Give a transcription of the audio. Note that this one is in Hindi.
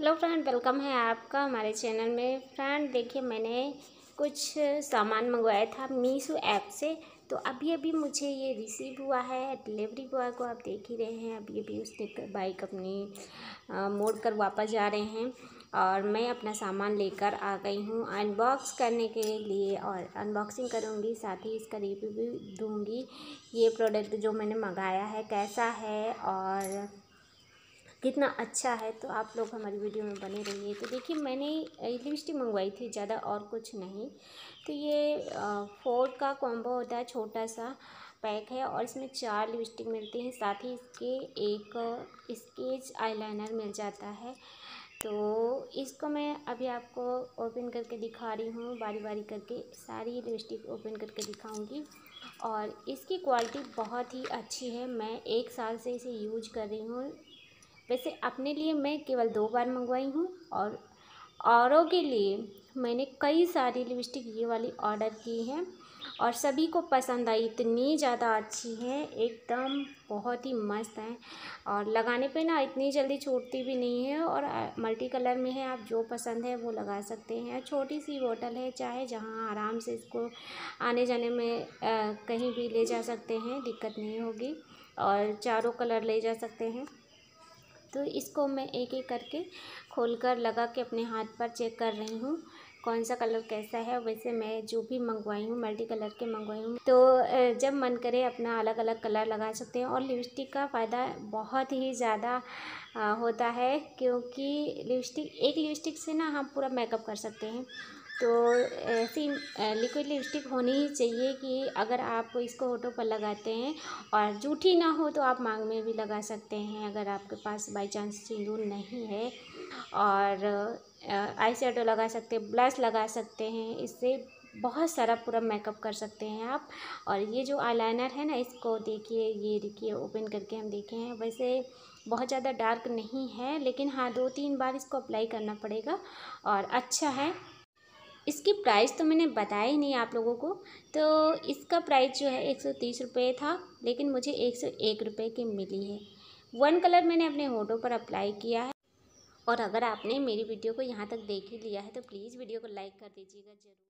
हेलो फ्रेंड वेलकम है आपका हमारे चैनल में फ्रेंड देखिए मैंने कुछ सामान मंगवाया था मीशो ऐप से तो अभी अभी मुझे ये रिसीव हुआ है डिलीवरी बॉय को आप देख ही रहे हैं अभी अभी उसने बाइक अपनी मोड़ कर वापस जा रहे हैं और मैं अपना सामान लेकर आ गई हूँ अनबॉक्स करने के लिए और अनबॉक्सिंग करूँगी साथ ही इसका रिव्यू भी दूँगी ये प्रोडक्ट जो मैंने मंगाया है कैसा है और कितना अच्छा है तो आप लोग हमारी वीडियो में बने रहिए तो देखिए मैंने लिपस्टिक मंगवाई थी ज़्यादा और कुछ नहीं तो ये फोर्ड का कॉम्बो होता है छोटा सा पैक है और इसमें चार लिपस्टिक मिलती हैं साथ ही इसके एक स्केच आईलाइनर मिल जाता है तो इसको मैं अभी आपको ओपन करके दिखा रही हूँ बारी बारी करके सारी लिपस्टिक ओपन करके दिखाऊंगी और इसकी क्वालिटी बहुत ही अच्छी है मैं एक साल से इसे यूज कर रही हूँ वैसे अपने लिए मैं केवल दो बार मंगवाई हूँ और औरों के लिए मैंने कई सारी लिपस्टिक ये वाली ऑर्डर की है और सभी को पसंद आई इतनी ज़्यादा अच्छी है एकदम बहुत ही मस्त है और लगाने पे ना इतनी जल्दी छूटती भी नहीं है और मल्टी कलर में है आप जो पसंद है वो लगा सकते हैं छोटी सी बोतल है चाहे जहाँ आराम से इसको आने जाने में आ, कहीं भी ले जा सकते हैं दिक्कत नहीं होगी और चारों कलर ले जा सकते हैं तो इसको मैं एक एक करके खोल कर लगा के अपने हाथ पर चेक कर रही हूँ कौन सा कलर कैसा है वैसे मैं जो भी मंगवाई हूँ मल्टी कलर के मंगवाई हूँ तो जब मन करे अपना अलग अलग कलर लगा सकते हैं और लिपस्टिक का फ़ायदा बहुत ही ज़्यादा होता है क्योंकि लिपस्टिक एक लिपस्टिक से ना हम पूरा मेकअप कर सकते हैं तो ऐसी लिक्विड लिपस्टिक होनी ही चाहिए कि अगर आप इसको होटो पर लगाते हैं और जूठी ना हो तो आप मांग में भी लगा सकते हैं अगर आपके पास बाई चांस सिंदूर नहीं है और आई शेडो लगा सकते हैं ब्लश लगा सकते हैं इससे बहुत सारा पूरा मेकअप कर सकते हैं आप और ये जो आईलाइनर है ना इसको देखिए ये देखिए ओपन करके हम देखे हैं वैसे बहुत ज़्यादा डार्क नहीं है लेकिन हाँ दो तीन बार इसको अप्लाई करना पड़ेगा और अच्छा है इसकी प्राइस तो मैंने बताया ही नहीं आप लोगों को तो इसका प्राइस जो है एक सौ तीस रुपये था लेकिन मुझे एक सौ एक रुपये की मिली है वन कलर मैंने अपने होटो पर अप्लाई किया है और अगर आपने मेरी वीडियो को यहाँ तक देख ही लिया है तो प्लीज़ वीडियो को लाइक कर दीजिएगा ज़रूर